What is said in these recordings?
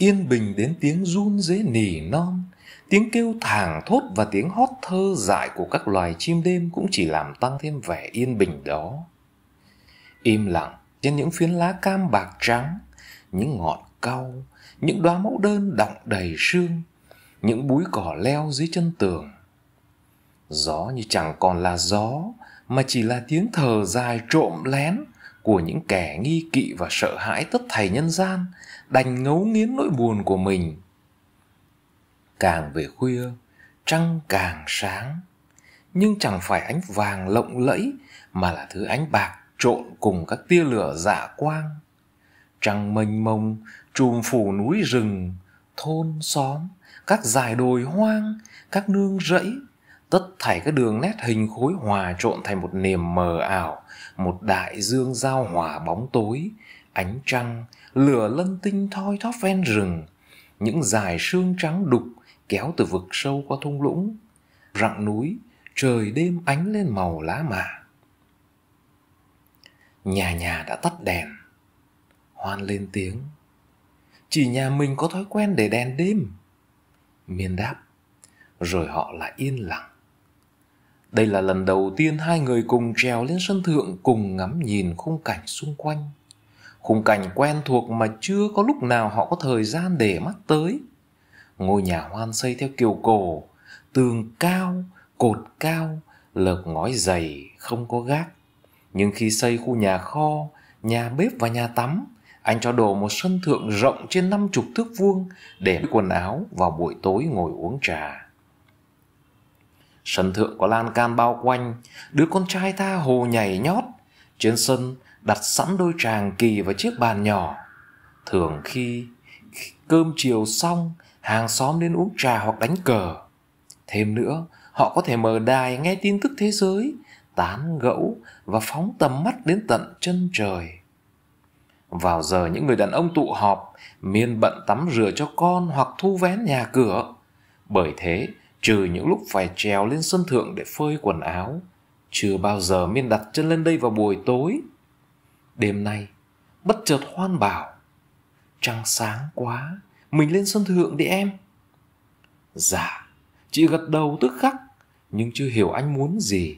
yên bình đến tiếng run dế nỉ non tiếng kêu thảng thốt và tiếng hót thơ dại của các loài chim đêm cũng chỉ làm tăng thêm vẻ yên bình đó im lặng trên những phiến lá cam bạc trắng những ngọn cau những đóa mẫu đơn đọng đầy sương những búi cỏ leo dưới chân tường gió như chẳng còn là gió mà chỉ là tiếng thở dài trộm lén của những kẻ nghi kỵ và sợ hãi tất thầy nhân gian đành ngấu nghiến nỗi buồn của mình càng về khuya trăng càng sáng nhưng chẳng phải ánh vàng lộng lẫy mà là thứ ánh bạc trộn cùng các tia lửa dạ quang trăng mênh mông trùm phủ núi rừng thôn xóm các dải đồi hoang các nương rẫy tất thảy các đường nét hình khối hòa trộn thành một niềm mờ ảo, một đại dương giao hòa bóng tối, ánh trăng, lửa lân tinh thoi thóp ven rừng, những dải sương trắng đục kéo từ vực sâu qua thung lũng, rặng núi, trời đêm ánh lên màu lá mạ. Nhà nhà đã tắt đèn. Hoan lên tiếng. Chỉ nhà mình có thói quen để đèn đêm. Miên đáp. Rồi họ lại yên lặng. Đây là lần đầu tiên hai người cùng trèo lên sân thượng cùng ngắm nhìn khung cảnh xung quanh. Khung cảnh quen thuộc mà chưa có lúc nào họ có thời gian để mắt tới. Ngôi nhà hoan xây theo kiểu cổ, tường cao, cột cao, lợp ngói dày, không có gác. Nhưng khi xây khu nhà kho, nhà bếp và nhà tắm, anh cho đổ một sân thượng rộng trên 50 thước vuông để quần áo vào buổi tối ngồi uống trà. Sân thượng có lan can bao quanh, đứa con trai tha hồ nhảy nhót. Trên sân đặt sẵn đôi tràng kỳ và chiếc bàn nhỏ. Thường khi cơm chiều xong, hàng xóm đến uống trà hoặc đánh cờ. Thêm nữa, họ có thể mở đài nghe tin tức thế giới, tán gẫu và phóng tầm mắt đến tận chân trời. Vào giờ những người đàn ông tụ họp, miên bận tắm rửa cho con hoặc thu vén nhà cửa. Bởi thế, trừ những lúc phải trèo lên sân thượng để phơi quần áo chưa bao giờ miên đặt chân lên đây vào buổi tối đêm nay bất chợt hoan bảo trăng sáng quá mình lên sân thượng đi em dạ chị gật đầu tức khắc nhưng chưa hiểu anh muốn gì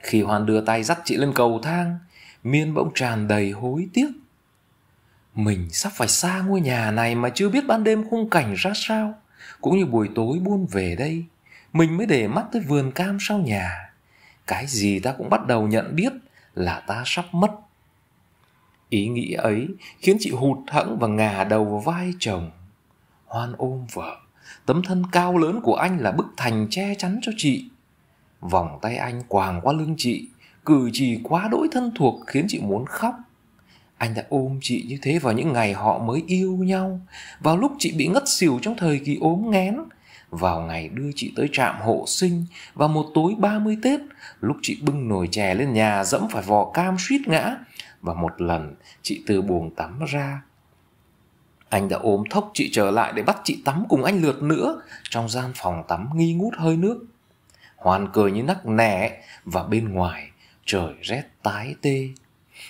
khi hoan đưa tay dắt chị lên cầu thang miên bỗng tràn đầy hối tiếc mình sắp phải xa ngôi nhà này mà chưa biết ban đêm khung cảnh ra sao cũng như buổi tối buôn về đây mình mới để mắt tới vườn cam sau nhà cái gì ta cũng bắt đầu nhận biết là ta sắp mất ý nghĩ ấy khiến chị hụt hẫng và ngả đầu vào vai chồng hoan ôm vợ tấm thân cao lớn của anh là bức thành che chắn cho chị vòng tay anh quàng qua lưng chị cử chỉ quá đỗi thân thuộc khiến chị muốn khóc anh đã ôm chị như thế vào những ngày họ mới yêu nhau, vào lúc chị bị ngất xỉu trong thời kỳ ốm nghén, vào ngày đưa chị tới trạm hộ sinh và một tối 30 Tết, lúc chị bưng nồi chè lên nhà dẫm phải vò cam suýt ngã và một lần chị từ buồng tắm ra. Anh đã ôm thốc chị trở lại để bắt chị tắm cùng anh lượt nữa trong gian phòng tắm nghi ngút hơi nước. Hoàn cười như nắc nẻ và bên ngoài trời rét tái tê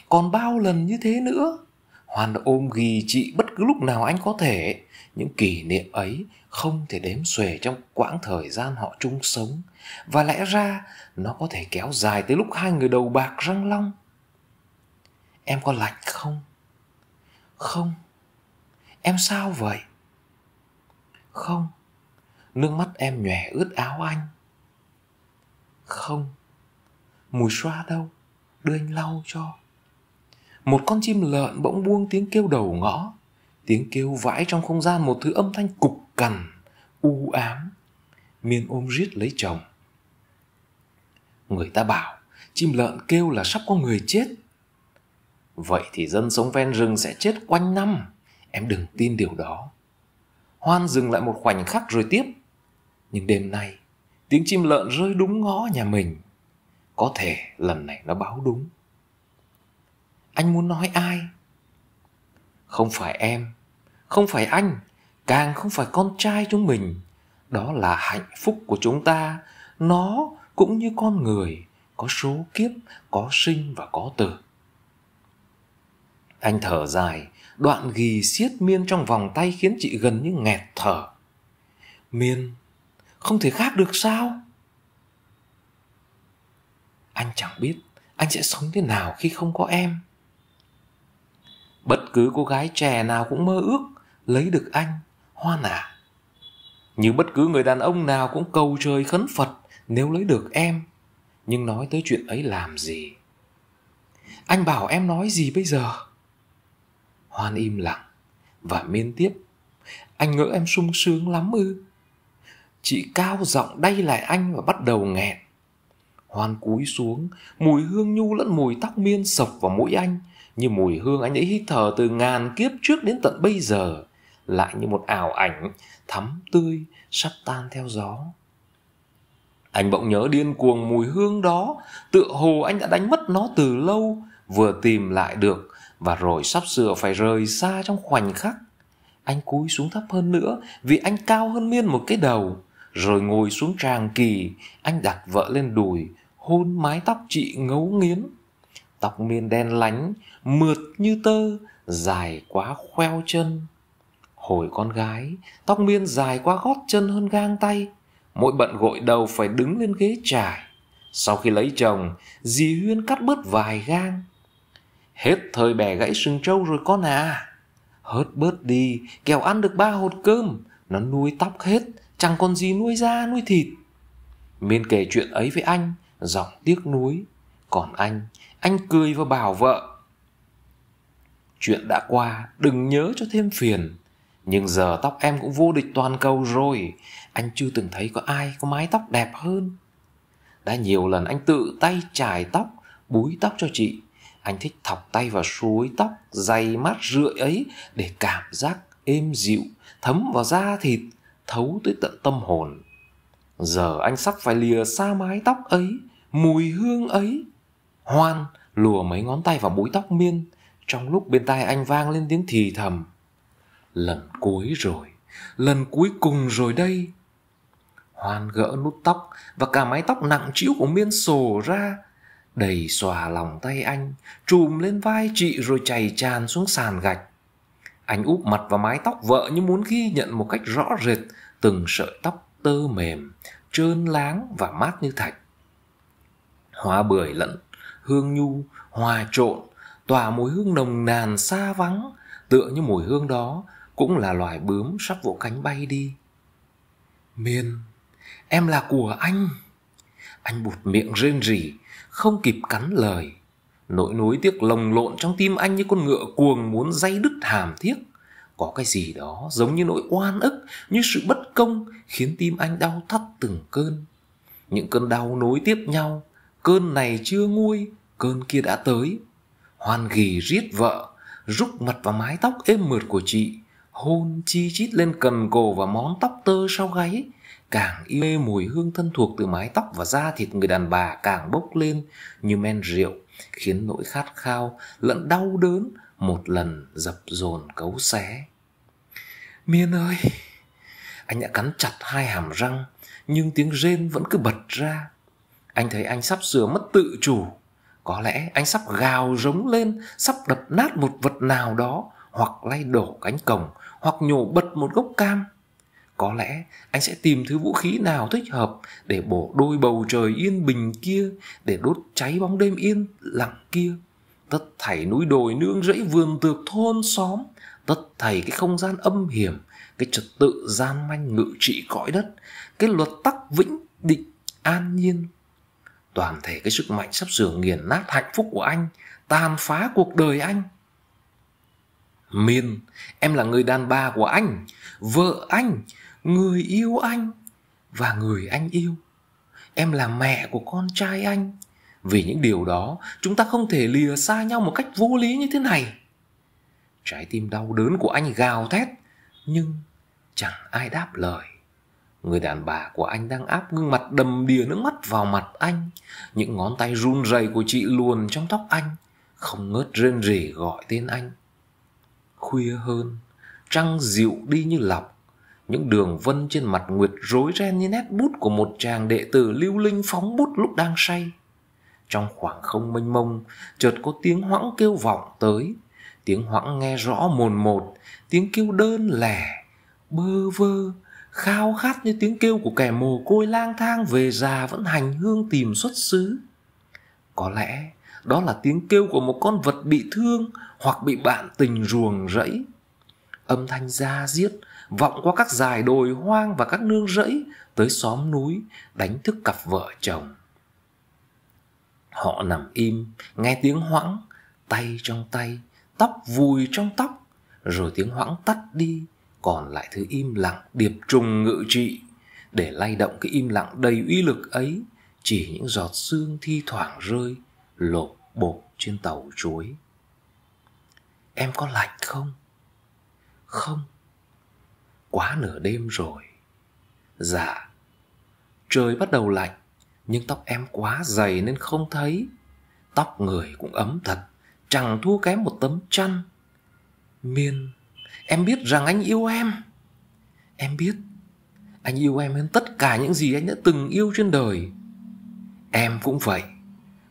còn bao lần như thế nữa hoàn ôm ghì chị bất cứ lúc nào anh có thể những kỷ niệm ấy không thể đếm xuể trong quãng thời gian họ chung sống và lẽ ra nó có thể kéo dài tới lúc hai người đầu bạc răng long em có lạnh không không em sao vậy không nước mắt em nhòe ướt áo anh không mùi xoa đâu đưa anh lau cho một con chim lợn bỗng buông tiếng kêu đầu ngõ tiếng kêu vãi trong không gian một thứ âm thanh cục cằn u ám miên ôm riết lấy chồng người ta bảo chim lợn kêu là sắp có người chết vậy thì dân sống ven rừng sẽ chết quanh năm em đừng tin điều đó hoan dừng lại một khoảnh khắc rồi tiếp nhưng đêm nay tiếng chim lợn rơi đúng ngõ nhà mình có thể lần này nó báo đúng anh muốn nói ai không phải em không phải anh càng không phải con trai chúng mình đó là hạnh phúc của chúng ta nó cũng như con người có số kiếp có sinh và có tử anh thở dài đoạn ghì siết miên trong vòng tay khiến chị gần như nghẹt thở miên không thể khác được sao anh chẳng biết anh sẽ sống thế nào khi không có em Bất cứ cô gái trẻ nào cũng mơ ước lấy được anh, hoan à Như bất cứ người đàn ông nào cũng cầu trời khấn Phật nếu lấy được em. Nhưng nói tới chuyện ấy làm gì? Anh bảo em nói gì bây giờ? Hoan im lặng và miên tiếp. Anh ngỡ em sung sướng lắm ư? Chị cao giọng đay lại anh và bắt đầu nghẹn. Hoan cúi xuống, mùi hương nhu lẫn mùi tóc miên sộc vào mũi anh như mùi hương anh ấy hít thở từ ngàn kiếp trước đến tận bây giờ, lại như một ảo ảnh thắm tươi sắp tan theo gió. Anh bỗng nhớ điên cuồng mùi hương đó, tựa hồ anh đã đánh mất nó từ lâu, vừa tìm lại được và rồi sắp sửa phải rời xa trong khoảnh khắc. Anh cúi xuống thấp hơn nữa vì anh cao hơn Miên một cái đầu, rồi ngồi xuống tràng kỳ, anh đặt vợ lên đùi, hôn mái tóc chị ngấu nghiến tóc miên đen lánh mượt như tơ dài quá khoeo chân hồi con gái tóc miên dài quá gót chân hơn gang tay mỗi bận gội đầu phải đứng lên ghế trải sau khi lấy chồng dì huyên cắt bớt vài gang hết thời bẻ gãy sừng trâu rồi con à hớt bớt đi kẻo ăn được ba hột cơm nó nuôi tóc hết chẳng còn gì nuôi da nuôi thịt miên kể chuyện ấy với anh giọng tiếc nuối còn anh anh cười và bảo vợ chuyện đã qua đừng nhớ cho thêm phiền nhưng giờ tóc em cũng vô địch toàn cầu rồi anh chưa từng thấy có ai có mái tóc đẹp hơn đã nhiều lần anh tự tay chải tóc búi tóc cho chị anh thích thọc tay vào suối tóc dày mát rượi ấy để cảm giác êm dịu thấm vào da thịt thấu tới tận tâm hồn giờ anh sắp phải lìa xa mái tóc ấy mùi hương ấy Hoan lùa mấy ngón tay vào búi tóc miên trong lúc bên tai anh vang lên tiếng thì thầm. Lần cuối rồi, lần cuối cùng rồi đây. Hoan gỡ nút tóc và cả mái tóc nặng trĩu của Miên sổ ra, đầy xòa lòng tay anh, trùm lên vai chị rồi chảy tràn xuống sàn gạch. Anh úp mặt vào mái tóc vợ như muốn ghi nhận một cách rõ rệt từng sợi tóc tơ mềm, trơn láng và mát như thạch. Hoa bưởi lẫn hương nhu hòa trộn tỏa mùi hương nồng nàn xa vắng tựa như mùi hương đó cũng là loài bướm sắp vỗ cánh bay đi miên em là của anh anh bụt miệng rên rỉ không kịp cắn lời nỗi nối tiếc lồng lộn trong tim anh như con ngựa cuồng muốn dây đứt hàm thiếc có cái gì đó giống như nỗi oan ức như sự bất công khiến tim anh đau thắt từng cơn những cơn đau nối tiếp nhau cơn này chưa nguôi cơn kia đã tới. Hoan ghì riết vợ, rúc mặt vào mái tóc êm mượt của chị, hôn chi chít lên cần cổ và món tóc tơ sau gáy. Càng yêu mê mùi hương thân thuộc từ mái tóc và da thịt người đàn bà càng bốc lên như men rượu, khiến nỗi khát khao lẫn đau đớn một lần dập dồn cấu xé. Miên ơi! Anh đã cắn chặt hai hàm răng, nhưng tiếng rên vẫn cứ bật ra. Anh thấy anh sắp sửa mất tự chủ có lẽ anh sắp gào rống lên sắp đập nát một vật nào đó hoặc lay đổ cánh cổng hoặc nhổ bật một gốc cam có lẽ anh sẽ tìm thứ vũ khí nào thích hợp để bổ đôi bầu trời yên bình kia để đốt cháy bóng đêm yên lặng kia tất thảy núi đồi nương rẫy vườn tược thôn xóm tất thảy cái không gian âm hiểm cái trật tự gian manh ngự trị cõi đất cái luật tắc vĩnh định an nhiên toàn thể cái sức mạnh sắp sửa nghiền nát hạnh phúc của anh tàn phá cuộc đời anh miên em là người đàn bà của anh vợ anh người yêu anh và người anh yêu em là mẹ của con trai anh vì những điều đó chúng ta không thể lìa xa nhau một cách vô lý như thế này trái tim đau đớn của anh gào thét nhưng chẳng ai đáp lời Người đàn bà của anh đang áp gương mặt đầm đìa nước mắt vào mặt anh. Những ngón tay run rẩy của chị luồn trong tóc anh, không ngớt rên rỉ gọi tên anh. Khuya hơn, trăng dịu đi như lọc. Những đường vân trên mặt Nguyệt rối ren như nét bút của một chàng đệ tử lưu linh phóng bút lúc đang say. Trong khoảng không mênh mông, chợt có tiếng hoãng kêu vọng tới. Tiếng hoãng nghe rõ mồn một, tiếng kêu đơn lẻ, bơ vơ, khao khát như tiếng kêu của kẻ mồ côi lang thang về già vẫn hành hương tìm xuất xứ có lẽ đó là tiếng kêu của một con vật bị thương hoặc bị bạn tình ruồng rẫy âm thanh da diết vọng qua các dải đồi hoang và các nương rẫy tới xóm núi đánh thức cặp vợ chồng họ nằm im nghe tiếng hoãng tay trong tay tóc vùi trong tóc rồi tiếng hoãng tắt đi còn lại thứ im lặng điệp trùng ngự trị để lay động cái im lặng đầy uy lực ấy chỉ những giọt sương thi thoảng rơi lộp bộp trên tàu chuối em có lạnh không không quá nửa đêm rồi dạ trời bắt đầu lạnh nhưng tóc em quá dày nên không thấy tóc người cũng ấm thật chẳng thua kém một tấm chăn miên Em biết rằng anh yêu em Em biết Anh yêu em hơn tất cả những gì anh đã từng yêu trên đời Em cũng vậy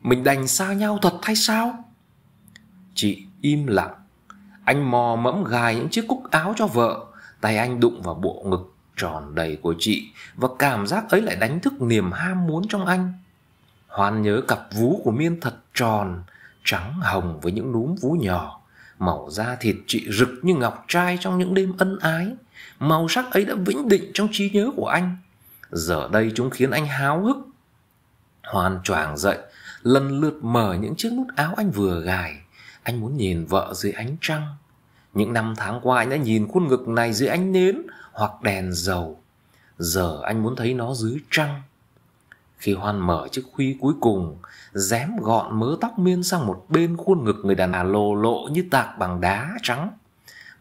Mình đành xa nhau thật hay sao Chị im lặng Anh mò mẫm gài những chiếc cúc áo cho vợ Tay anh đụng vào bộ ngực tròn đầy của chị Và cảm giác ấy lại đánh thức niềm ham muốn trong anh Hoan nhớ cặp vú của Miên thật tròn Trắng hồng với những núm vú nhỏ màu da thịt chị rực như ngọc trai trong những đêm ân ái màu sắc ấy đã vĩnh định trong trí nhớ của anh giờ đây chúng khiến anh háo hức hoàn choàng dậy lần lượt mở những chiếc nút áo anh vừa gài anh muốn nhìn vợ dưới ánh trăng những năm tháng qua anh đã nhìn khuôn ngực này dưới ánh nến hoặc đèn dầu giờ anh muốn thấy nó dưới trăng khi Hoan mở chiếc khuy cuối cùng, dém gọn mớ tóc miên sang một bên khuôn ngực người đàn bà lồ lộ như tạc bằng đá trắng.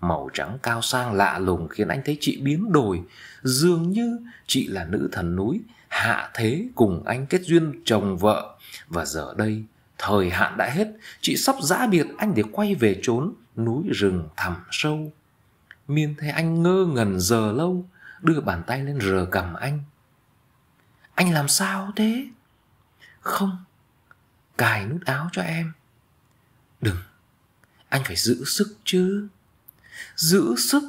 Màu trắng cao sang lạ lùng khiến anh thấy chị biến đổi, dường như chị là nữ thần núi, hạ thế cùng anh kết duyên chồng vợ. Và giờ đây, thời hạn đã hết, chị sắp giã biệt anh để quay về trốn, núi rừng thẳm sâu. Miên thấy anh ngơ ngẩn giờ lâu, đưa bàn tay lên rờ cầm anh. Anh làm sao thế? Không, cài nút áo cho em. Đừng, anh phải giữ sức chứ. Giữ sức,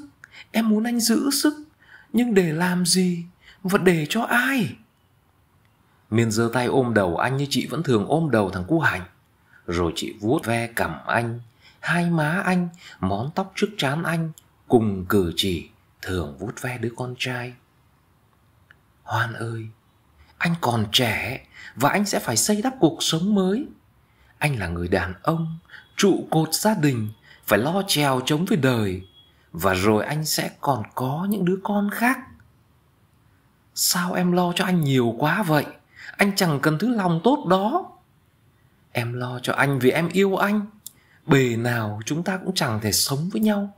em muốn anh giữ sức, nhưng để làm gì và để cho ai? Miên giơ tay ôm đầu anh như chị vẫn thường ôm đầu thằng cu hành. Rồi chị vuốt ve cằm anh, hai má anh, món tóc trước trán anh, cùng cử chỉ thường vuốt ve đứa con trai. Hoan ơi, anh còn trẻ và anh sẽ phải xây đắp cuộc sống mới anh là người đàn ông trụ cột gia đình phải lo trèo chống với đời và rồi anh sẽ còn có những đứa con khác sao em lo cho anh nhiều quá vậy anh chẳng cần thứ lòng tốt đó em lo cho anh vì em yêu anh bề nào chúng ta cũng chẳng thể sống với nhau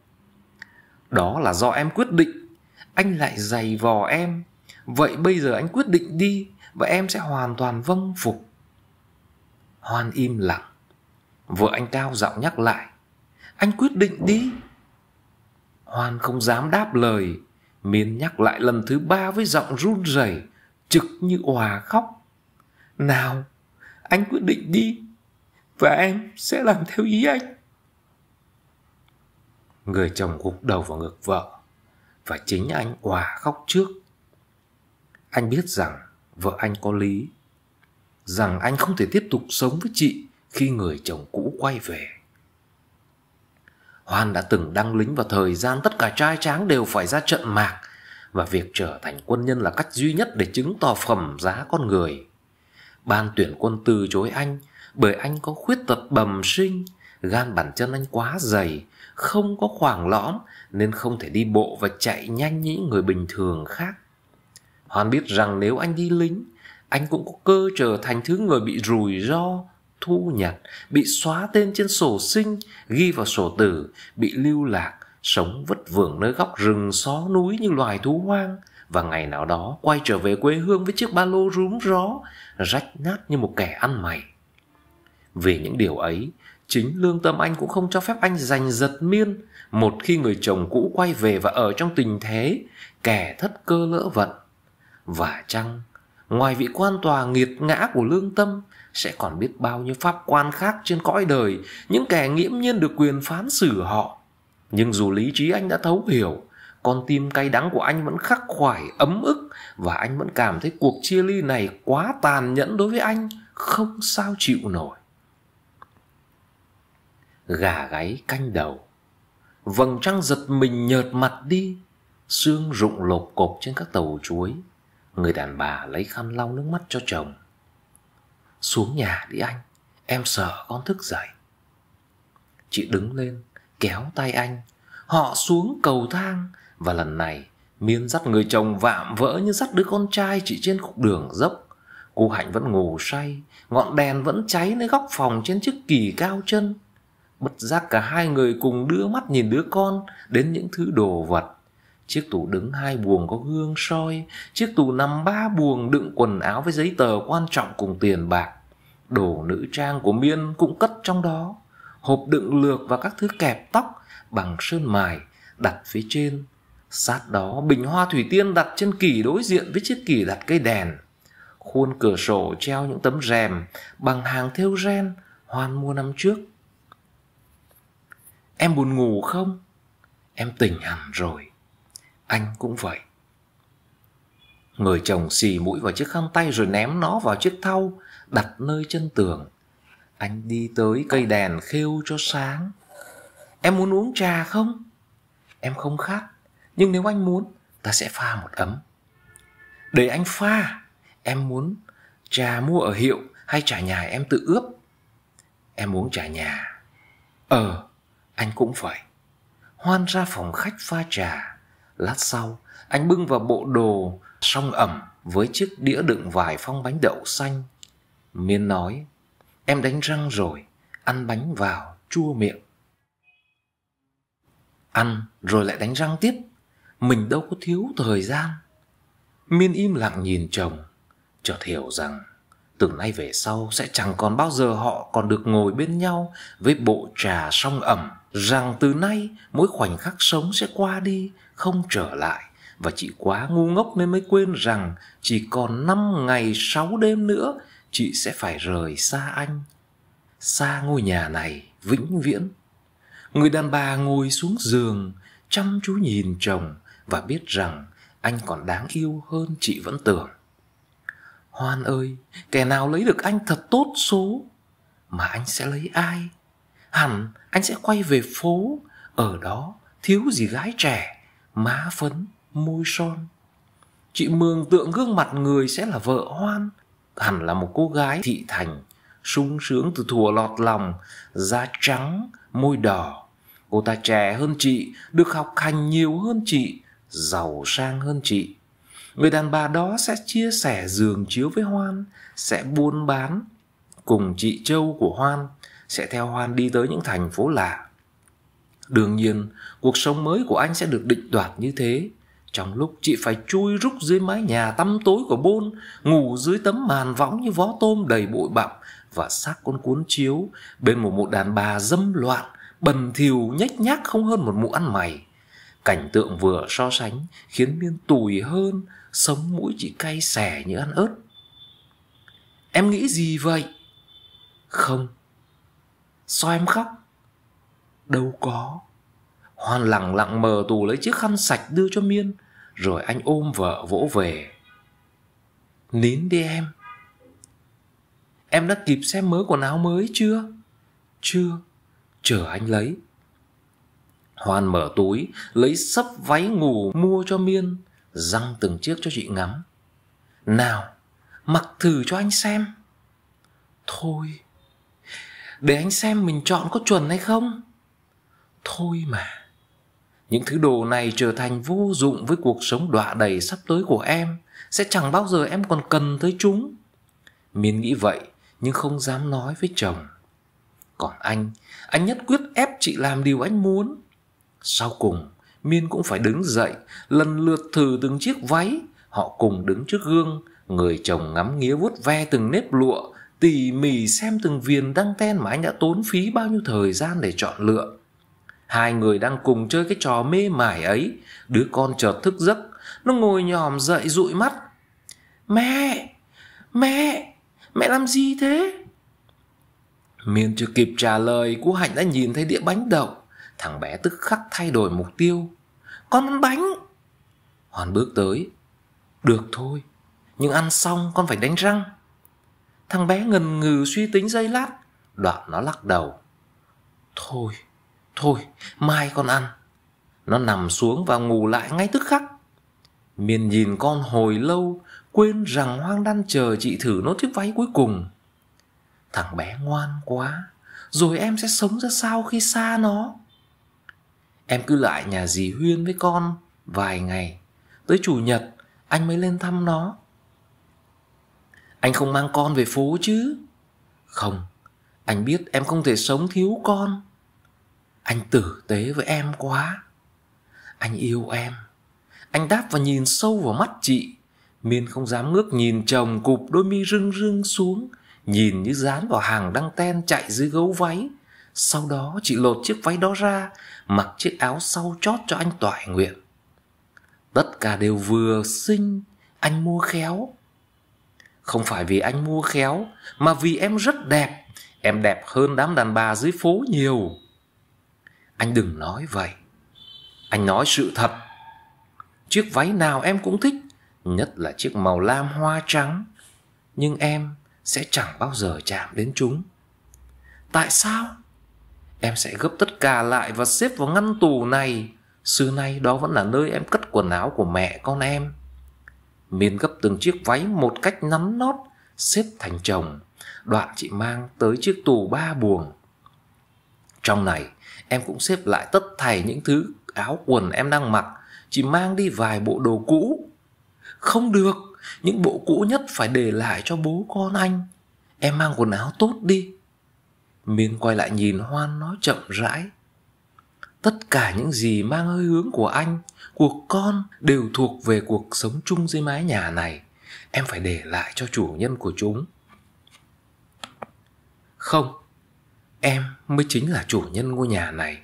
đó là do em quyết định anh lại giày vò em vậy bây giờ anh quyết định đi và em sẽ hoàn toàn vâng phục hoan im lặng vợ anh cao giọng nhắc lại anh quyết định đi hoan không dám đáp lời miên nhắc lại lần thứ ba với giọng run rẩy trực như òa khóc nào anh quyết định đi và em sẽ làm theo ý anh người chồng gục đầu vào ngực vợ và chính anh òa khóc trước anh biết rằng vợ anh có lý, rằng anh không thể tiếp tục sống với chị khi người chồng cũ quay về. Hoan đã từng đăng lính vào thời gian tất cả trai tráng đều phải ra trận mạc và việc trở thành quân nhân là cách duy nhất để chứng tỏ phẩm giá con người. Ban tuyển quân từ chối anh bởi anh có khuyết tật bẩm sinh, gan bàn chân anh quá dày, không có khoảng lõm nên không thể đi bộ và chạy nhanh như những người bình thường khác. Hoan biết rằng nếu anh đi lính, anh cũng có cơ trở thành thứ người bị rủi ro, thu nhặt, bị xóa tên trên sổ sinh, ghi vào sổ tử, bị lưu lạc, sống vất vưởng nơi góc rừng xó núi như loài thú hoang và ngày nào đó quay trở về quê hương với chiếc ba lô rúm ró, rách nát như một kẻ ăn mày. Vì những điều ấy, chính lương tâm anh cũng không cho phép anh giành giật miên một khi người chồng cũ quay về và ở trong tình thế kẻ thất cơ lỡ vận và chăng Ngoài vị quan tòa nghiệt ngã của lương tâm Sẽ còn biết bao nhiêu pháp quan khác trên cõi đời Những kẻ nghiễm nhiên được quyền phán xử họ Nhưng dù lý trí anh đã thấu hiểu Con tim cay đắng của anh vẫn khắc khoải, ấm ức Và anh vẫn cảm thấy cuộc chia ly này quá tàn nhẫn đối với anh Không sao chịu nổi Gà gáy canh đầu Vầng trăng giật mình nhợt mặt đi Sương rụng lột cột trên các tàu chuối Người đàn bà lấy khăn lau nước mắt cho chồng Xuống nhà đi anh Em sợ con thức dậy Chị đứng lên Kéo tay anh Họ xuống cầu thang Và lần này Miên dắt người chồng vạm vỡ như dắt đứa con trai chị trên khúc đường dốc Cô Hạnh vẫn ngủ say Ngọn đèn vẫn cháy nơi góc phòng trên chiếc kỳ cao chân Bất giác cả hai người cùng đưa mắt nhìn đứa con Đến những thứ đồ vật Chiếc tủ đứng hai buồng có gương soi, chiếc tủ nằm ba buồng đựng quần áo với giấy tờ quan trọng cùng tiền bạc. Đồ nữ trang của Miên cũng cất trong đó, hộp đựng lược và các thứ kẹp tóc bằng sơn mài đặt phía trên. Sát đó bình hoa thủy tiên đặt trên kỳ đối diện với chiếc kỳ đặt cây đèn. Khuôn cửa sổ treo những tấm rèm bằng hàng thêu ren Hoan mua năm trước. Em buồn ngủ không? Em tỉnh hẳn rồi anh cũng vậy. Người chồng xì mũi vào chiếc khăn tay rồi ném nó vào chiếc thau, đặt nơi chân tường. Anh đi tới cây đèn khêu cho sáng. Em muốn uống trà không? Em không khát, nhưng nếu anh muốn, ta sẽ pha một ấm. Để anh pha, em muốn trà mua ở hiệu hay trà nhà em tự ướp? Em uống trà nhà. Ờ, anh cũng vậy. Hoan ra phòng khách pha trà lát sau anh bưng vào bộ đồ song ẩm với chiếc đĩa đựng vài phong bánh đậu xanh miên nói em đánh răng rồi ăn bánh vào chua miệng ăn rồi lại đánh răng tiếp mình đâu có thiếu thời gian miên im lặng nhìn chồng chợt hiểu rằng từ nay về sau sẽ chẳng còn bao giờ họ còn được ngồi bên nhau với bộ trà song ẩm rằng từ nay mỗi khoảnh khắc sống sẽ qua đi không trở lại và chị quá ngu ngốc nên mới quên rằng chỉ còn 5 ngày 6 đêm nữa chị sẽ phải rời xa anh, xa ngôi nhà này vĩnh viễn. Người đàn bà ngồi xuống giường, chăm chú nhìn chồng và biết rằng anh còn đáng yêu hơn chị vẫn tưởng. Hoan ơi, kẻ nào lấy được anh thật tốt số, mà anh sẽ lấy ai? Hẳn anh sẽ quay về phố, ở đó thiếu gì gái trẻ má phấn môi son chị mường tượng gương mặt người sẽ là vợ hoan hẳn là một cô gái thị thành sung sướng từ thùa lọt lòng da trắng môi đỏ cô ta trẻ hơn chị được học hành nhiều hơn chị giàu sang hơn chị người đàn bà đó sẽ chia sẻ giường chiếu với hoan sẽ buôn bán cùng chị châu của hoan sẽ theo hoan đi tới những thành phố lạ Đương nhiên, cuộc sống mới của anh sẽ được định đoạt như thế. Trong lúc chị phải chui rúc dưới mái nhà tăm tối của bôn, ngủ dưới tấm màn võng như vó tôm đầy bụi bặm và xác con cuốn chiếu bên một mụ đàn bà dâm loạn, bần thiều nhếch nhác không hơn một mụ ăn mày. Cảnh tượng vừa so sánh khiến Miên tủi hơn, sống mũi chị cay xẻ như ăn ớt. Em nghĩ gì vậy? Không. Sao em khóc? đâu có hoan lẳng lặng mờ tù lấy chiếc khăn sạch đưa cho miên rồi anh ôm vợ vỗ về nín đi em em đã kịp xem mớ quần áo mới chưa chưa chờ anh lấy hoan mở túi lấy sấp váy ngủ mua cho miên răng từng chiếc cho chị ngắm nào mặc thử cho anh xem thôi để anh xem mình chọn có chuẩn hay không Thôi mà Những thứ đồ này trở thành vô dụng với cuộc sống đọa đầy sắp tới của em Sẽ chẳng bao giờ em còn cần tới chúng Miên nghĩ vậy nhưng không dám nói với chồng Còn anh, anh nhất quyết ép chị làm điều anh muốn Sau cùng, Miên cũng phải đứng dậy Lần lượt thử từng chiếc váy Họ cùng đứng trước gương Người chồng ngắm nghía vuốt ve từng nếp lụa Tỉ mỉ xem từng viền đăng ten mà anh đã tốn phí bao nhiêu thời gian để chọn lựa Hai người đang cùng chơi cái trò mê mải ấy. Đứa con chợt thức giấc. Nó ngồi nhòm dậy dụi mắt. Mẹ! Mẹ! Mẹ làm gì thế? Miên chưa kịp trả lời, cô Hạnh đã nhìn thấy đĩa bánh đậu. Thằng bé tức khắc thay đổi mục tiêu. Con ăn bánh! Hoàn bước tới. Được thôi, nhưng ăn xong con phải đánh răng. Thằng bé ngần ngừ suy tính giây lát, đoạn nó lắc đầu. Thôi, Thôi mai con ăn Nó nằm xuống và ngủ lại ngay tức khắc Miền nhìn con hồi lâu Quên rằng hoang đang chờ chị thử nốt chiếc váy cuối cùng Thằng bé ngoan quá Rồi em sẽ sống ra sao khi xa nó Em cứ lại nhà dì Huyên với con Vài ngày Tới chủ nhật Anh mới lên thăm nó Anh không mang con về phố chứ Không Anh biết em không thể sống thiếu con anh tử tế với em quá anh yêu em anh đáp và nhìn sâu vào mắt chị miên không dám ngước nhìn chồng cụp đôi mi rưng rưng xuống nhìn như dán vào hàng đăng ten chạy dưới gấu váy sau đó chị lột chiếc váy đó ra mặc chiếc áo sau chót cho anh toại nguyện tất cả đều vừa xinh anh mua khéo không phải vì anh mua khéo mà vì em rất đẹp em đẹp hơn đám đàn bà dưới phố nhiều anh đừng nói vậy Anh nói sự thật Chiếc váy nào em cũng thích Nhất là chiếc màu lam hoa trắng Nhưng em sẽ chẳng bao giờ chạm đến chúng Tại sao? Em sẽ gấp tất cả lại và xếp vào ngăn tù này Xưa nay đó vẫn là nơi em cất quần áo của mẹ con em Miên gấp từng chiếc váy một cách nắn nót Xếp thành chồng Đoạn chị mang tới chiếc tù ba buồng Trong này em cũng xếp lại tất thảy những thứ áo quần em đang mặc chỉ mang đi vài bộ đồ cũ không được những bộ cũ nhất phải để lại cho bố con anh em mang quần áo tốt đi miên quay lại nhìn hoan nói chậm rãi tất cả những gì mang hơi hướng của anh của con đều thuộc về cuộc sống chung dưới mái nhà này em phải để lại cho chủ nhân của chúng không Em mới chính là chủ nhân ngôi nhà này.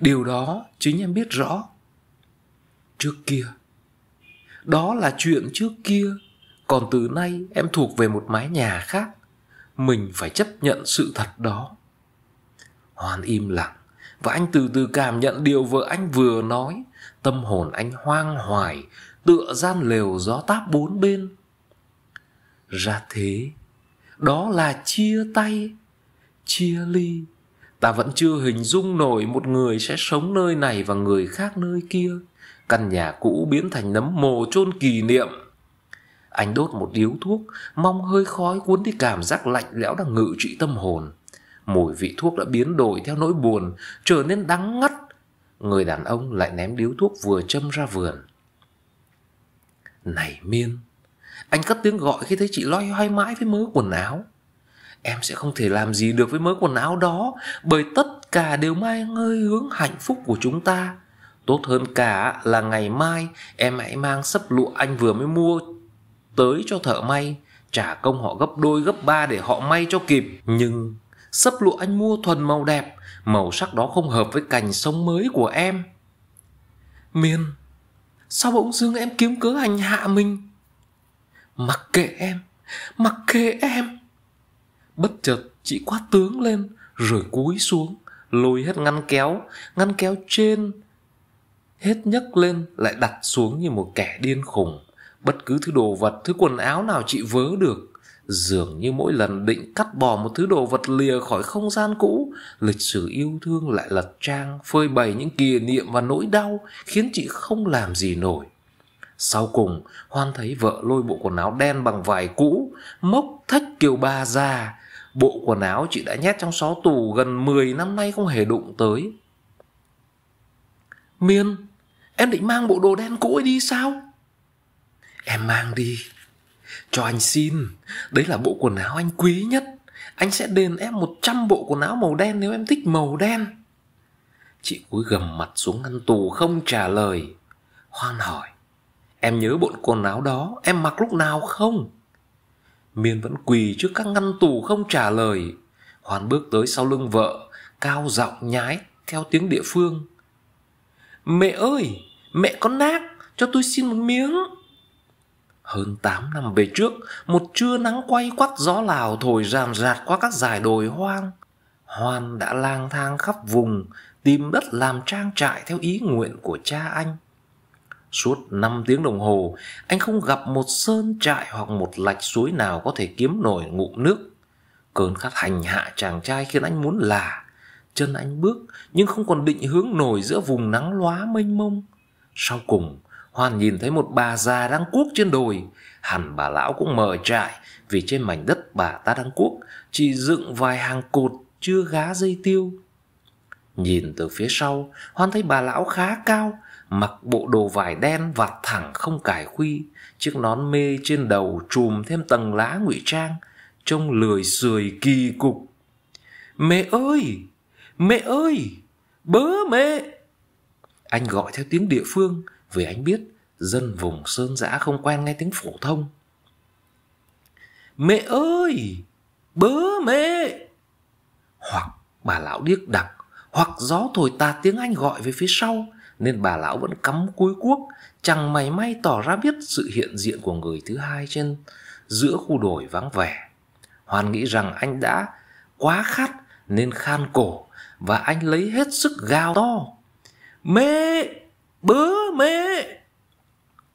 Điều đó chính em biết rõ. Trước kia. Đó là chuyện trước kia. Còn từ nay em thuộc về một mái nhà khác. Mình phải chấp nhận sự thật đó. Hoàn im lặng. Và anh từ từ cảm nhận điều vợ anh vừa nói. Tâm hồn anh hoang hoài. Tựa gian lều gió táp bốn bên. Ra thế. Đó là chia tay chia ly ta vẫn chưa hình dung nổi một người sẽ sống nơi này và người khác nơi kia căn nhà cũ biến thành nấm mồ chôn kỷ niệm anh đốt một điếu thuốc mong hơi khói cuốn đi cảm giác lạnh lẽo đang ngự trị tâm hồn mùi vị thuốc đã biến đổi theo nỗi buồn trở nên đắng ngắt người đàn ông lại ném điếu thuốc vừa châm ra vườn này miên anh cất tiếng gọi khi thấy chị loay hoay mãi với mớ quần áo em sẽ không thể làm gì được với mớ quần áo đó bởi tất cả đều mai ngơi hướng hạnh phúc của chúng ta tốt hơn cả là ngày mai em hãy mang sấp lụa anh vừa mới mua tới cho thợ may trả công họ gấp đôi gấp ba để họ may cho kịp nhưng sấp lụa anh mua thuần màu đẹp màu sắc đó không hợp với cành sống mới của em miên sao bỗng dưng em kiếm cớ hành hạ mình mặc kệ em mặc kệ em bất chợt chị quát tướng lên rồi cúi xuống lôi hết ngăn kéo ngăn kéo trên hết nhấc lên lại đặt xuống như một kẻ điên khùng bất cứ thứ đồ vật thứ quần áo nào chị vớ được dường như mỗi lần định cắt bỏ một thứ đồ vật lìa khỏi không gian cũ lịch sử yêu thương lại lật trang phơi bày những kỷ niệm và nỗi đau khiến chị không làm gì nổi sau cùng hoan thấy vợ lôi bộ quần áo đen bằng vải cũ mốc thách kiều bà già Bộ quần áo chị đã nhét trong xó tù gần 10 năm nay không hề đụng tới. Miên, em định mang bộ đồ đen cũ ấy đi sao? Em mang đi. Cho anh xin, đấy là bộ quần áo anh quý nhất. Anh sẽ đền em 100 bộ quần áo màu đen nếu em thích màu đen. Chị cúi gầm mặt xuống ngăn tù không trả lời. Hoan hỏi, em nhớ bộ quần áo đó, em mặc lúc nào không? Miên vẫn quỳ trước các ngăn tù không trả lời. Hoàn bước tới sau lưng vợ, cao giọng nhái theo tiếng địa phương. Mẹ ơi, mẹ có nát, cho tôi xin một miếng. Hơn tám năm về trước, một trưa nắng quay quắt gió Lào thổi ràm rạt qua các dải đồi hoang. Hoan đã lang thang khắp vùng, tìm đất làm trang trại theo ý nguyện của cha anh. Suốt 5 tiếng đồng hồ, anh không gặp một sơn trại hoặc một lạch suối nào có thể kiếm nổi ngụm nước. Cơn khát hành hạ chàng trai khiến anh muốn là. Chân anh bước nhưng không còn định hướng nổi giữa vùng nắng lóa mênh mông. Sau cùng, Hoàn nhìn thấy một bà già đang cuốc trên đồi. Hẳn bà lão cũng mờ trại vì trên mảnh đất bà ta đang cuốc chỉ dựng vài hàng cột chưa gá dây tiêu Nhìn từ phía sau, Hoan thấy bà lão khá cao, mặc bộ đồ vải đen vạt thẳng không cài khuy, chiếc nón mê trên đầu trùm thêm tầng lá ngụy trang, trông lười sười kỳ cục. "Mẹ ơi, mẹ ơi, bớ mẹ." Anh gọi theo tiếng địa phương, vì anh biết dân vùng sơn giã không quen nghe tiếng phổ thông. "Mẹ ơi, bớ mẹ." Hoặc bà lão điếc đặc hoặc gió thổi tạt tiếng anh gọi về phía sau nên bà lão vẫn cắm cúi cuốc chẳng mày may tỏ ra biết sự hiện diện của người thứ hai trên giữa khu đồi vắng vẻ hoan nghĩ rằng anh đã quá khát nên khan cổ và anh lấy hết sức gào to mê bớ mê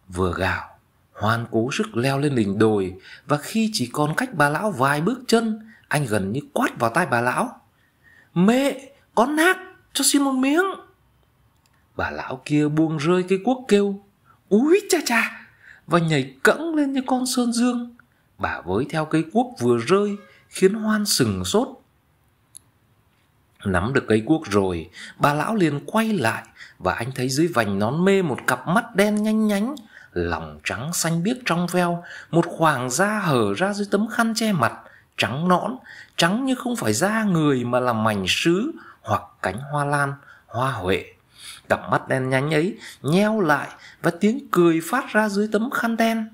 vừa gào hoan cố sức leo lên đỉnh đồi và khi chỉ còn cách bà lão vài bước chân anh gần như quát vào tai bà lão mẹ có nát cho xin một miếng bà lão kia buông rơi cái cuốc kêu úi cha cha và nhảy cẫng lên như con sơn dương bà với theo cây cuốc vừa rơi khiến hoan sừng sốt nắm được cây cuốc rồi bà lão liền quay lại và anh thấy dưới vành nón mê một cặp mắt đen nhanh nhánh lòng trắng xanh biếc trong veo một khoảng da hở ra dưới tấm khăn che mặt trắng nõn trắng như không phải da người mà là mảnh sứ hoặc cánh hoa lan, hoa huệ. Cặp mắt đen nhánh ấy nheo lại và tiếng cười phát ra dưới tấm khăn đen.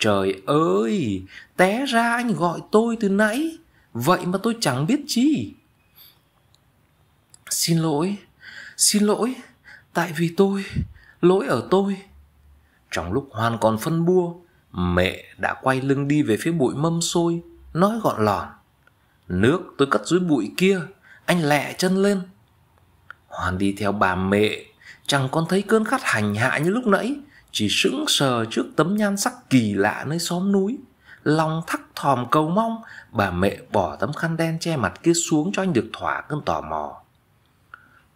Trời ơi, té ra anh gọi tôi từ nãy, vậy mà tôi chẳng biết chi. Xin lỗi, xin lỗi, tại vì tôi, lỗi ở tôi. Trong lúc Hoan còn phân bua, mẹ đã quay lưng đi về phía bụi mâm xôi, nói gọn lòn. Nước tôi cất dưới bụi kia, anh lẹ chân lên hoàn đi theo bà mẹ chẳng còn thấy cơn khát hành hạ như lúc nãy chỉ sững sờ trước tấm nhan sắc kỳ lạ nơi xóm núi lòng thắc thòm cầu mong bà mẹ bỏ tấm khăn đen che mặt kia xuống cho anh được thỏa cơn tò mò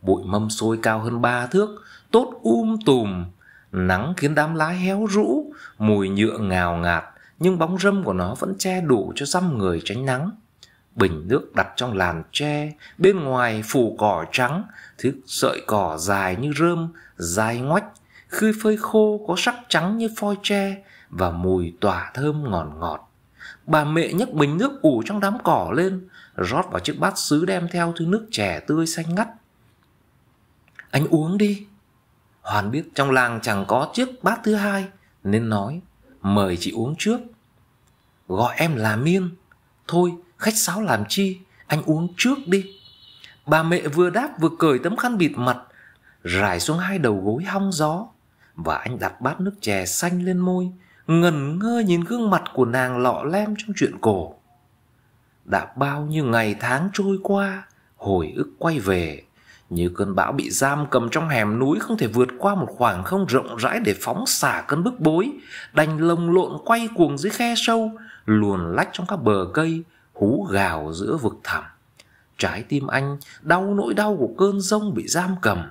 bụi mâm sôi cao hơn ba thước tốt um tùm nắng khiến đám lá héo rũ mùi nhựa ngào ngạt nhưng bóng râm của nó vẫn che đủ cho dăm người tránh nắng bình nước đặt trong làn tre, bên ngoài phủ cỏ trắng, thứ sợi cỏ dài như rơm, dài ngoách, khi phơi khô có sắc trắng như phoi tre và mùi tỏa thơm ngọt ngọt. Bà mẹ nhấc bình nước ủ trong đám cỏ lên, rót vào chiếc bát sứ đem theo thứ nước chè tươi xanh ngắt. Anh uống đi. Hoàn biết trong làng chẳng có chiếc bát thứ hai, nên nói, mời chị uống trước. Gọi em là Miên. Thôi, khách sáo làm chi anh uống trước đi bà mẹ vừa đáp vừa cởi tấm khăn bịt mặt rải xuống hai đầu gối hong gió và anh đặt bát nước chè xanh lên môi ngẩn ngơ nhìn gương mặt của nàng lọ lem trong chuyện cổ đã bao nhiêu ngày tháng trôi qua hồi ức quay về như cơn bão bị giam cầm trong hẻm núi không thể vượt qua một khoảng không rộng rãi để phóng xả cơn bức bối đành lồng lộn quay cuồng dưới khe sâu luồn lách trong các bờ cây hú gào giữa vực thẳm. Trái tim anh đau nỗi đau của cơn rông bị giam cầm.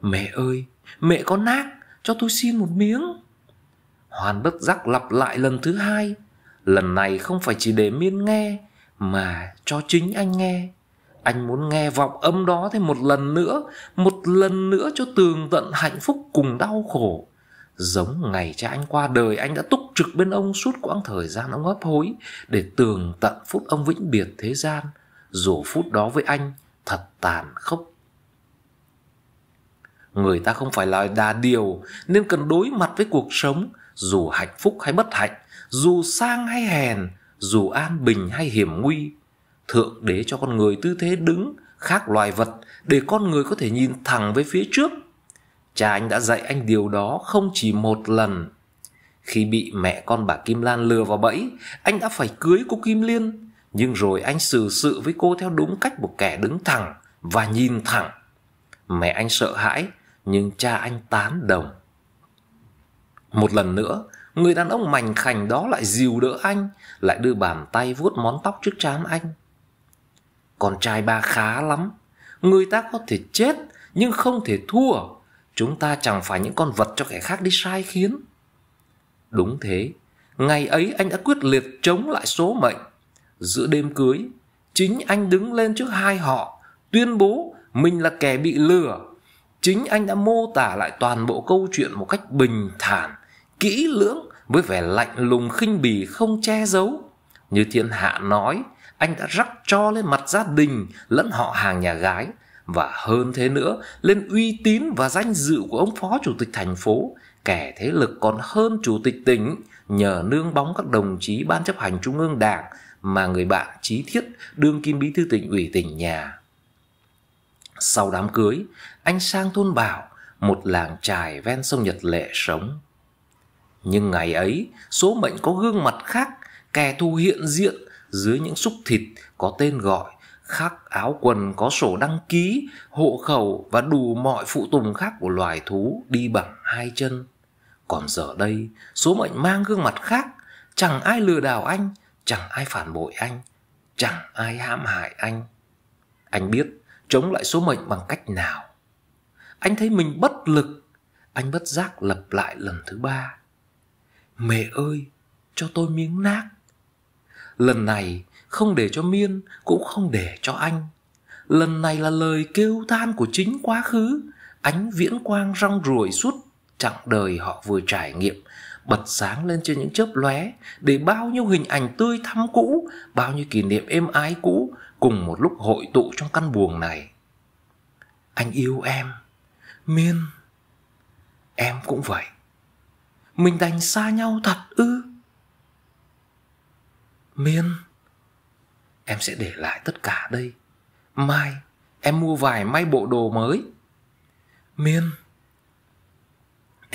Mẹ ơi, mẹ có nát, cho tôi xin một miếng. Hoàn bất giác lặp lại lần thứ hai. Lần này không phải chỉ để Miên nghe, mà cho chính anh nghe. Anh muốn nghe vọng âm đó thêm một lần nữa, một lần nữa cho tường tận hạnh phúc cùng đau khổ. Giống ngày cha anh qua đời anh đã túc trực bên ông suốt quãng thời gian ông hấp hối để tường tận phút ông vĩnh biệt thế gian dù phút đó với anh thật tàn khốc người ta không phải là đà điều nên cần đối mặt với cuộc sống dù hạnh phúc hay bất hạnh dù sang hay hèn dù an bình hay hiểm nguy thượng đế cho con người tư thế đứng khác loài vật để con người có thể nhìn thẳng với phía trước cha anh đã dạy anh điều đó không chỉ một lần khi bị mẹ con bà Kim Lan lừa vào bẫy, anh đã phải cưới cô Kim Liên. Nhưng rồi anh xử sự với cô theo đúng cách một kẻ đứng thẳng và nhìn thẳng. Mẹ anh sợ hãi, nhưng cha anh tán đồng. Một lần nữa, người đàn ông mảnh khảnh đó lại dìu đỡ anh, lại đưa bàn tay vuốt món tóc trước trán anh. Con trai ba khá lắm, người ta có thể chết nhưng không thể thua. Chúng ta chẳng phải những con vật cho kẻ khác đi sai khiến. Đúng thế, ngày ấy anh đã quyết liệt chống lại số mệnh. Giữa đêm cưới, chính anh đứng lên trước hai họ, tuyên bố mình là kẻ bị lừa. Chính anh đã mô tả lại toàn bộ câu chuyện một cách bình thản, kỹ lưỡng với vẻ lạnh lùng khinh bỉ không che giấu. Như thiên hạ nói, anh đã rắc cho lên mặt gia đình lẫn họ hàng nhà gái và hơn thế nữa lên uy tín và danh dự của ông phó chủ tịch thành phố kẻ thế lực còn hơn chủ tịch tỉnh nhờ nương bóng các đồng chí ban chấp hành trung ương đảng mà người bạn Chí Thiết đương kim bí thư tỉnh ủy tỉnh nhà. Sau đám cưới, anh sang thôn Bảo, một làng trài ven sông Nhật Lệ sống. Nhưng ngày ấy, số mệnh có gương mặt khác, kẻ thù hiện diện dưới những xúc thịt có tên gọi, khắc áo quần có sổ đăng ký, hộ khẩu và đủ mọi phụ tùng khác của loài thú đi bằng hai chân. Còn giờ đây, số mệnh mang gương mặt khác, chẳng ai lừa đảo anh, chẳng ai phản bội anh, chẳng ai hãm hại anh. Anh biết chống lại số mệnh bằng cách nào. Anh thấy mình bất lực, anh bất giác lặp lại lần thứ ba. Mẹ ơi, cho tôi miếng nát. Lần này không để cho Miên cũng không để cho anh. Lần này là lời kêu than của chính quá khứ, ánh viễn quang rong ruổi suốt chặng đời họ vừa trải nghiệm bật sáng lên trên những chớp lóe để bao nhiêu hình ảnh tươi thắm cũ, bao nhiêu kỷ niệm êm ái cũ cùng một lúc hội tụ trong căn buồng này. Anh yêu em, Miên. Em cũng vậy. Mình đành xa nhau thật ư? Miên, em sẽ để lại tất cả đây. Mai em mua vài may bộ đồ mới. Miên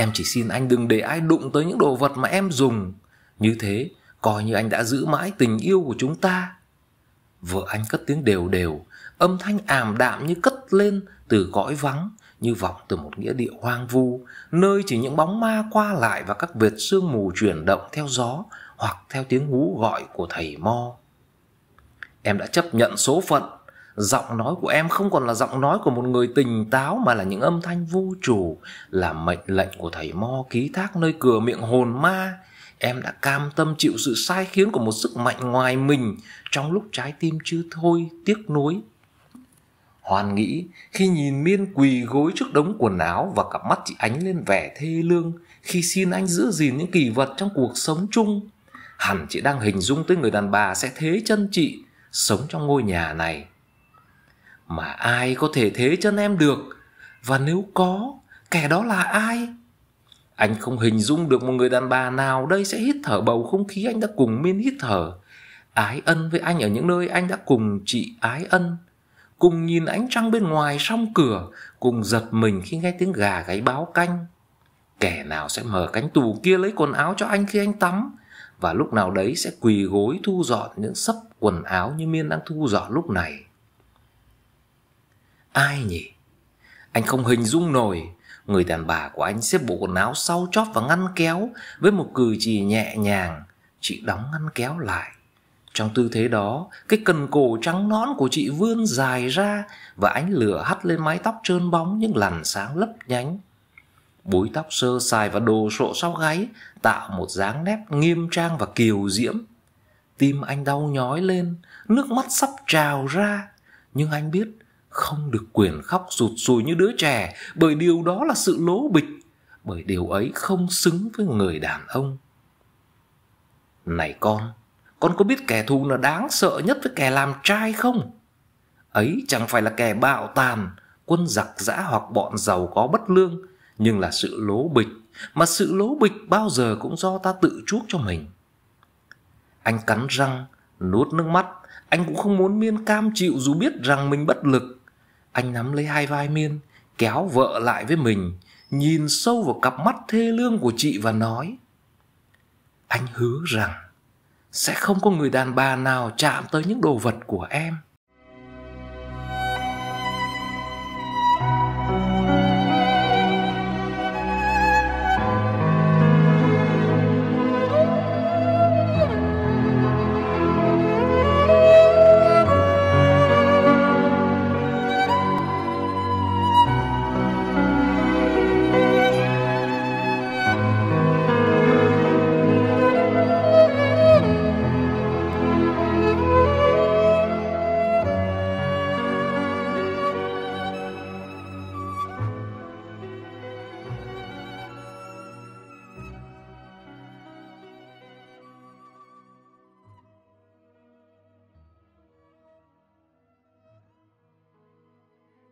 Em chỉ xin anh đừng để ai đụng tới những đồ vật mà em dùng. Như thế, coi như anh đã giữ mãi tình yêu của chúng ta. Vợ anh cất tiếng đều đều, âm thanh ảm đạm như cất lên từ gõi vắng, như vọng từ một nghĩa địa hoang vu, nơi chỉ những bóng ma qua lại và các vệt sương mù chuyển động theo gió hoặc theo tiếng hú gọi của thầy Mo. Em đã chấp nhận số phận giọng nói của em không còn là giọng nói của một người tỉnh táo mà là những âm thanh vô chủ là mệnh lệnh của thầy mo ký thác nơi cửa miệng hồn ma em đã cam tâm chịu sự sai khiến của một sức mạnh ngoài mình trong lúc trái tim chưa thôi tiếc nuối hoàn nghĩ khi nhìn miên quỳ gối trước đống quần áo và cặp mắt chị ánh lên vẻ thê lương khi xin anh giữ gìn những kỳ vật trong cuộc sống chung hẳn chị đang hình dung tới người đàn bà sẽ thế chân chị sống trong ngôi nhà này mà ai có thể thế chân em được và nếu có kẻ đó là ai anh không hình dung được một người đàn bà nào đây sẽ hít thở bầu không khí anh đã cùng miên hít thở ái ân với anh ở những nơi anh đã cùng chị ái ân cùng nhìn ánh trăng bên ngoài song cửa cùng giật mình khi nghe tiếng gà gáy báo canh kẻ nào sẽ mở cánh tủ kia lấy quần áo cho anh khi anh tắm và lúc nào đấy sẽ quỳ gối thu dọn những sấp quần áo như miên đang thu dọn lúc này Ai nhỉ? Anh không hình dung nổi Người đàn bà của anh xếp bộ quần áo sau chót và ngăn kéo Với một cử chỉ nhẹ nhàng Chị đóng ngăn kéo lại Trong tư thế đó Cái cần cổ trắng nõn của chị vươn dài ra Và ánh lửa hắt lên mái tóc trơn bóng Những làn sáng lấp nhánh Búi tóc sơ sài và đồ sộ sau gáy Tạo một dáng nét nghiêm trang và kiều diễm Tim anh đau nhói lên Nước mắt sắp trào ra Nhưng anh biết không được quyền khóc rụt rùi như đứa trẻ bởi điều đó là sự lố bịch bởi điều ấy không xứng với người đàn ông này con con có biết kẻ thù là đáng sợ nhất với kẻ làm trai không ấy chẳng phải là kẻ bạo tàn quân giặc giã hoặc bọn giàu có bất lương nhưng là sự lố bịch mà sự lố bịch bao giờ cũng do ta tự chuốc cho mình anh cắn răng nuốt nước mắt anh cũng không muốn miên cam chịu dù biết rằng mình bất lực anh nắm lấy hai vai miên kéo vợ lại với mình nhìn sâu vào cặp mắt thê lương của chị và nói anh hứa rằng sẽ không có người đàn bà nào chạm tới những đồ vật của em